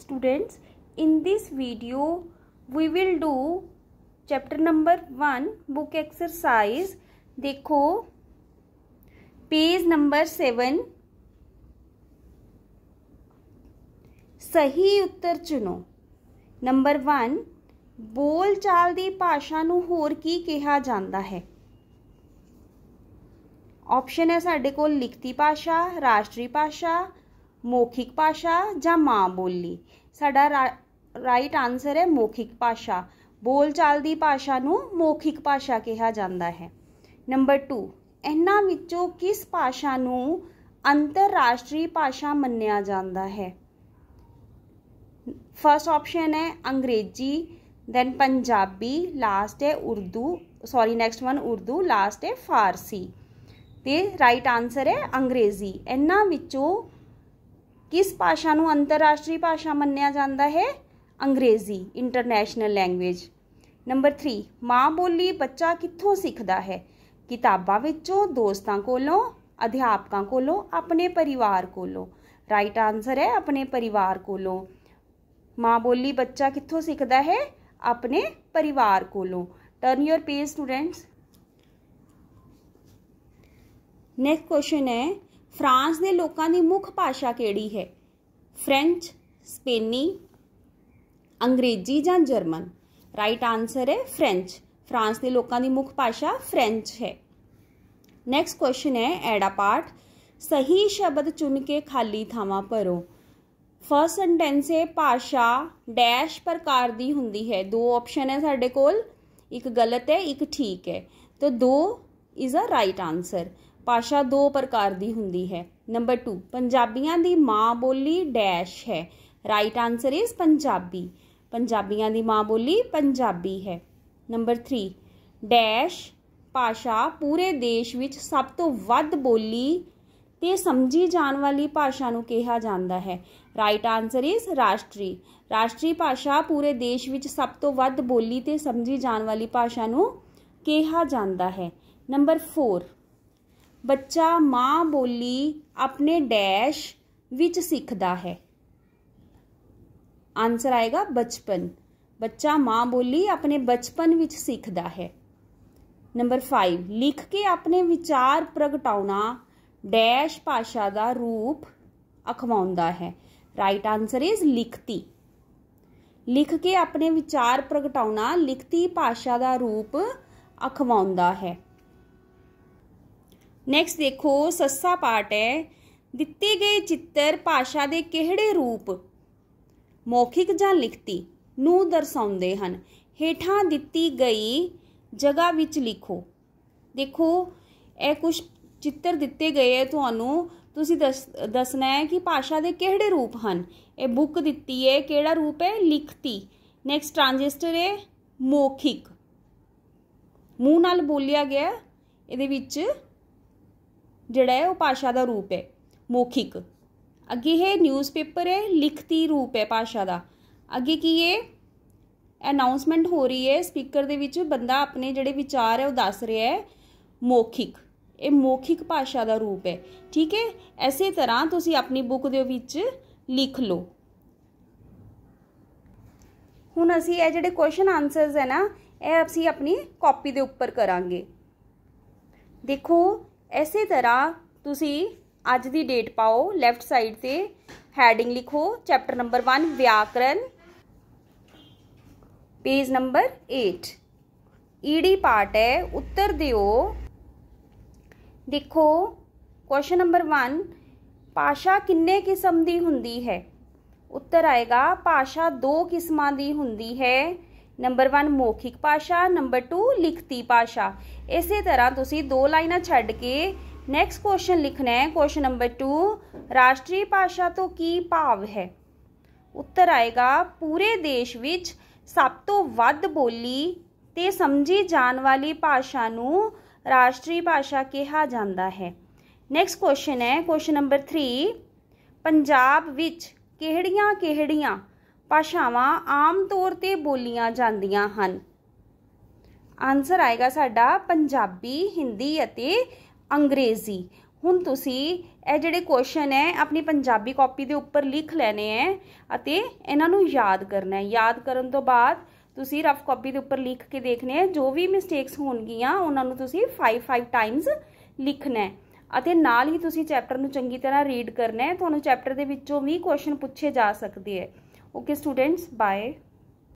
students in this video we will do chapter number 1 book exercise देखो page number seven ਸਹੀ ਉੱਤਰ ਚੁਣੋ number 1 ਬੋਲਚਾਲ ਦੀ ਭਾਸ਼ਾ ਨੂੰ ਹੋਰ ਕੀ ਕਿਹਾ ਜਾਂਦਾ ਹੈ ਆਪਸ਼ਨ ਹੈ ਸਾਡੇ ਕੋਲ ਲਿਖਤੀ ਭਾਸ਼ਾ ਰਾਸ਼ਟਰੀ ਭਾਸ਼ਾ ਮੌਖਿਕ ਭਾਸ਼ਾ ਜਾਂ ਮਾਂ ਬੋਲੀ ਸਾਡਾ ਰਾਈਟ ਆਨਸਰ ਹੈ ਮੌਖਿਕ ਭਾਸ਼ਾ ਬੋਲਚਾਲ ਦੀ ਭਾਸ਼ਾ ਨੂੰ ਮੌਖਿਕ ਭਾਸ਼ਾ ਕਿਹਾ ਜਾਂਦਾ ਹੈ ਨੰਬਰ 2 ਇਹਨਾਂ ਵਿੱਚੋਂ ਕਿਸ ਭਾਸ਼ਾ ਨੂੰ ਅੰਤਰਰਾਸ਼ਟਰੀ ਭਾਸ਼ਾ ਮੰਨਿਆ ਜਾਂਦਾ ਹੈ फर्स्ट ऑप्शन है अंग्रेजी देन पंजाबी लास्ट है Urdu sorry next one Urdu last है फारसी तो राइट आंसर है अंग्रेजी इन्हों ਕਿਸ ਭਾਸ਼ਾ ਨੂੰ ਅੰਤਰਰਾਸ਼ਟਰੀ ਭਾਸ਼ਾ ਮੰਨਿਆ ਜਾਂਦਾ ਹੈ ਅੰਗਰੇਜ਼ੀ ਇੰਟਰਨੈਸ਼ਨਲ ਲੈਂਗੁਏਜ ਨੰਬਰ 3 ਮਾਂ ਬੋਲੀ ਬੱਚਾ ਕਿੱਥੋਂ ਸਿੱਖਦਾ ਹੈ ਕਿਤਾਬਾਂ ਵਿੱਚੋਂ ਦੋਸਤਾਂ ਕੋਲੋਂ ਅਧਿਆਪਕਾਂ ਕੋਲੋਂ ਆਪਣੇ ਪਰਿਵਾਰ ਕੋਲੋਂ ਰਾਈਟ ਆਨਸਰ ਹੈ ਆਪਣੇ ਪਰਿਵਾਰ ਕੋਲੋਂ ਮਾਂ ਬੋਲੀ ਬੱਚਾ ਕਿੱਥੋਂ ਸਿੱਖਦਾ ਹੈ ਆਪਣੇ ਪਰਿਵਾਰ ਕੋਲੋਂ turn your page students next question है ਫਰਾਂਸ ਦੇ ਲੋਕਾਂ ਦੀ ਮੁੱਖ ਭਾਸ਼ਾ ਕਿਹੜੀ ਹੈ ਫ੍ਰੈਂਚ ਸਪੇਨੀ ਅੰਗਰੇਜ਼ੀ ਜਾਂ ਜਰਮਨ ਰਾਈਟ ਆਨਸਰ ਹੈ ਫ੍ਰੈਂਚ ਫਰਾਂਸ ਦੇ ਲੋਕਾਂ ਦੀ ਮੁੱਖ ਭਾਸ਼ਾ ਫ੍ਰੈਂਚ ਹੈ ਨੈਕਸਟ ਕੁਐਸਚਨ ਹੈ ਐਡਾ ਪਾਠ ਸਹੀ ਸ਼ਬਦ ਚੁਣ ਕੇ ਖਾਲੀ ਥਾਵਾਂ ਭਰੋ ਫਸਟ ਸੈਂਟੈਂਸ ਹੈ ਭਾਸ਼ਾ ਡੈਸ਼ ਪ੍ਰਕਾਰ ਦੀ ਹੁੰਦੀ ਹੈ ਦੋ ਆਪਸ਼ਨ ਹੈ ਸਾਡੇ ਕੋਲ ਇੱਕ ਗਲਤ ਹੈ ਇੱਕ ਠੀਕ ਹੈ ਤਾਂ ਦੋ ਇਜ਼ ਅ ਰਾਈਟ ਆਨਸਰ ਭਾਸ਼ਾ ਦੋ ਪ੍ਰਕਾਰ ਦੀ ਹੁੰਦੀ ਹੈ ਨੰਬਰ 2 ਪੰਜਾਬੀਆਂ ਦੀ ਮਾਂ ਬੋਲੀ ਡੈਸ਼ ਹੈ ਰਾਈਟ ਆਨਸਰ ਇਜ਼ ਪੰਜਾਬੀ ਪੰਜਾਬੀਆਂ ਦੀ ਮਾਂ ਬੋਲੀ ਪੰਜਾਬੀ ਹੈ ਨੰਬਰ 3 ਡੈਸ਼ ਭਾਸ਼ਾ ਪੂਰੇ ਦੇਸ਼ ਵਿੱਚ ਸਭ ਤੋਂ ਵੱਧ ਬੋਲੀ ਤੇ ਸਮਝੀ ਜਾਣ ਵਾਲੀ ਭਾਸ਼ਾ ਨੂੰ ਕਿਹਾ ਜਾਂਦਾ ਹੈ ਰਾਈਟ ਆਨਸਰ ਇਜ਼ ਰਾਸ਼ਟਰੀ ਰਾਸ਼ਟਰੀ ਭਾਸ਼ਾ ਪੂਰੇ ਦੇਸ਼ ਵਿੱਚ ਸਭ ਤੋਂ ਵੱਧ ਬੋਲੀ ਤੇ ਸਮਝੀ ਜਾਣ ਵਾਲੀ ਭਾਸ਼ਾ ਨੂੰ ਕਿਹਾ ਜਾਂਦਾ ਹੈ ਨੰਬਰ 4 ਬੱਚਾ ਮਾਂ ਬੋਲੀ ਆਪਣੇ ਡੈਸ਼ ਵਿੱਚ ਸਿੱਖਦਾ ਹੈ ਆਨਸਰ ਆਏਗਾ ਬਚਪਨ ਬੱਚਾ ਮਾਂ ਬੋਲੀ ਆਪਣੇ ਬਚਪਨ ਵਿੱਚ ਸਿੱਖਦਾ ਹੈ ਨੰਬਰ 5 ਲਿਖ ਕੇ ਆਪਣੇ ਵਿਚਾਰ ਪ੍ਰਗਟਾਉਣਾ ਡੈਸ਼ ਭਾਸ਼ਾ ਦਾ ਰੂਪ ਅਖਵਾਉਂਦਾ ਹੈ ਰਾਈਟ ਆਨਸਰ ਇਜ਼ ਲਿਖਤੀ ਲਿਖ ਕੇ ਆਪਣੇ ਵਿਚਾਰ ਪ੍ਰਗਟਾਉਣਾ ਲਿਖਤੀ ਭਾਸ਼ਾ ਦਾ ਰੂਪ ਅਖਵਾਉਂਦਾ ਹੈ ਨੈਕਸਟ ਦੇਖੋ ਸੱਸਾ ਪਾਠ ਹੈ ਦਿੱਤੇ ਗਏ ਚਿੱਤਰ ਭਾਸ਼ਾ ਦੇ ਕਿਹੜੇ ਰੂਪ ਮੌਖਿਕ ਜਾਂ ਲਿਖਤੀ ਨੂੰ ਦਰਸਾਉਂਦੇ ਹਨ ਹੇਠਾਂ ਦਿੱਤੀ ਗਈ ਜਗ੍ਹਾ ਵਿੱਚ ਲਿਖੋ ਦੇਖੋ ਇਹ ਕੁਝ ਚਿੱਤਰ ਦਿੱਤੇ ਗਏ ਹੈ ਤੁਹਾਨੂੰ ਤੁਸੀਂ ਦੱਸ ਦੱਸਣਾ ਹੈ ਕਿ ਭਾਸ਼ਾ ਦੇ ਕਿਹੜੇ ਰੂਪ ਹਨ ਇਹ ਬੁੱਕ ਦਿੱਤੀ ਹੈ ਕਿਹੜਾ ਰੂਪ ਹੈ ਲਿਖਤੀ ਨੈਕਸਟ ਟ੍ਰਾਂਜਿਸਟਰ ਹੈ ਮੌਖਿਕ ਮੂੰਹ ਨਾਲ ਬੋਲਿਆ ਗਿਆ ਇਹਦੇ ਵਿੱਚ ਜਿਹੜਾ ਹੈ ਉਹ ਭਾਸ਼ਾ ਦਾ ਰੂਪ ਹੈ ਮੌਖਿਕ ਅੱਗੇ ਹੈ ਨਿਊਜ਼ਪੇਪਰ ਹੈ ਲਿਖਤੀ ਰੂਪ ਹੈ ਭਾਸ਼ਾ ਦਾ ਅੱਗੇ ਕੀ ਹੈ ਅਨਾਉਂਸਮੈਂਟ ਹੋ ਰਹੀ ਹੈ ਸਪੀਕਰ ਦੇ ਵਿੱਚ ਬੰਦਾ ਆਪਣੇ ਜਿਹੜੇ ਵਿਚਾਰ ਹੈ ਉਹ ਦੱਸ ਰਿਹਾ ਹੈ ਮੌਖਿਕ ਇਹ ਮੌਖਿਕ ਭਾਸ਼ਾ ਦਾ ਰੂਪ ਹੈ ਠੀਕ ਹੈ ਐਸੇ ਤਰ੍ਹਾਂ ਤੁਸੀਂ ਆਪਣੀ ਬੁੱਕ ਦੇ ਵਿੱਚ ਲਿਖ ਲਓ ਹੁਣ ਅਸੀਂ ਇਹ ਜਿਹੜੇ ਕੁਐਸਚਨ ਆਨਸਰਸ ਹੈ ਨਾ ਇਹ ਅਸੀਂ ਆਪਣੀ ਕਾਪੀ ਦੇ ਉੱਪਰ ਕਰਾਂਗੇ ਦੇਖੋ इस तरह तुम अज की डेट पाओ लैफ्ट साइड से हैडिंग लिखो चैप्टर नंबर वन व्याकरण पेज नंबर एट ईडी पार्ट है उत्तर दो देखो क्वेश्चन नंबर वन भाषा किन्ने किस्म की होंगी है उत्तर आएगा भाषा दो किस्म की होंगी है ਨੰਬਰ 1 ਮੌਖਿਕ ਭਾਸ਼ਾ ਨੰਬਰ 2 ਲਿਖਤੀ ਭਾਸ਼ਾ ਇਸੇ ਤਰ੍ਹਾਂ ਤੁਸੀਂ ਦੋ ਲਾਈਨਾਂ ਛੱਡ ਕੇ ਨੈਕਸਟ ਕੁਐਸਚਨ ਲਿਖਣਾ ਹੈ ਕੁਐਸਚਨ ਨੰਬਰ 2 ਰਾਸ਼ਟਰੀ ਭਾਸ਼ਾ ਤੋਂ ਕੀ ਭਾਵ ਹੈ ਉੱਤਰ ਆਏਗਾ ਪੂਰੇ ਦੇਸ਼ ਵਿੱਚ ਸਭ ਤੋਂ ਵੱਧ ਬੋਲੀ ਤੇ ਸਮਝੀ ਜਾਣ ਵਾਲੀ ਭਾਸ਼ਾ ਨੂੰ ਰਾਸ਼ਟਰੀ ਭਾਸ਼ਾ ਕਿਹਾ ਜਾਂਦਾ ਹੈ ਨੈਕਸਟ ਕੁਐਸਚਨ ਹੈ ਕੁਐਸਚਨ ਨੰਬਰ 3 ਪੰਜਾਬ ਵਿੱਚ ਕਿਹੜੀਆਂ-ਕਿਹੜੀਆਂ ਭਾਸ਼ਾਵਾਂ ਆਮ ਤੌਰ ਤੇ ਬੋਲੀਆਂ ਜਾਂਦੀਆਂ ਹਨ ਆਨਸਰ ਆਏਗਾ ਸਾਡਾ ਪੰਜਾਬੀ ਹਿੰਦੀ ਅਤੇ ਅੰਗਰੇਜ਼ੀ ਹੁਣ ਤੁਸੀਂ ਇਹ ਜਿਹੜੇ ਕੁਐਸਚਨ ਹੈ ਆਪਣੀ ਪੰਜਾਬੀ ਕਾਪੀ ਦੇ ਉੱਪਰ ਲਿਖ ਲੈਣੇ ਹੈ ਅਤੇ ਇਹਨਾਂ ਨੂੰ ਯਾਦ ਕਰਨਾ ਹੈ ਯਾਦ ਕਰਨ ਤੋਂ ਬਾਅਦ ਤੁਸੀਂ ਰਫ ਕਾਪੀ ਦੇ ਉੱਪਰ ਲਿਖ ਕੇ ਦੇਖਣੇ ਹੈ ਜੋ ਵੀ ਮਿਸਟੇਕਸ ਹੋਣਗੀਆਂ ਉਹਨਾਂ ਨੂੰ ਤੁਸੀਂ 5 5 ਟਾਈਮਸ ਲਿਖਣਾ ਹੈ ਅਤੇ ਨਾਲ ਹੀ ਤੁਸੀਂ ਚੈਪਟਰ ਨੂੰ ਚੰਗੀ ਤਰ੍ਹਾਂ ਰੀਡ ਕਰਨਾ ਹੈ ਤੁਹਾਨੂੰ ਚੈਪਟਰ ਦੇ ਵਿੱਚੋਂ ਵੀ ਕੁਐਸਚਨ ਪੁੱਛੇ ਜਾ ਸਕਦੇ ਹੈ ओके स्टूडेंट्स बाय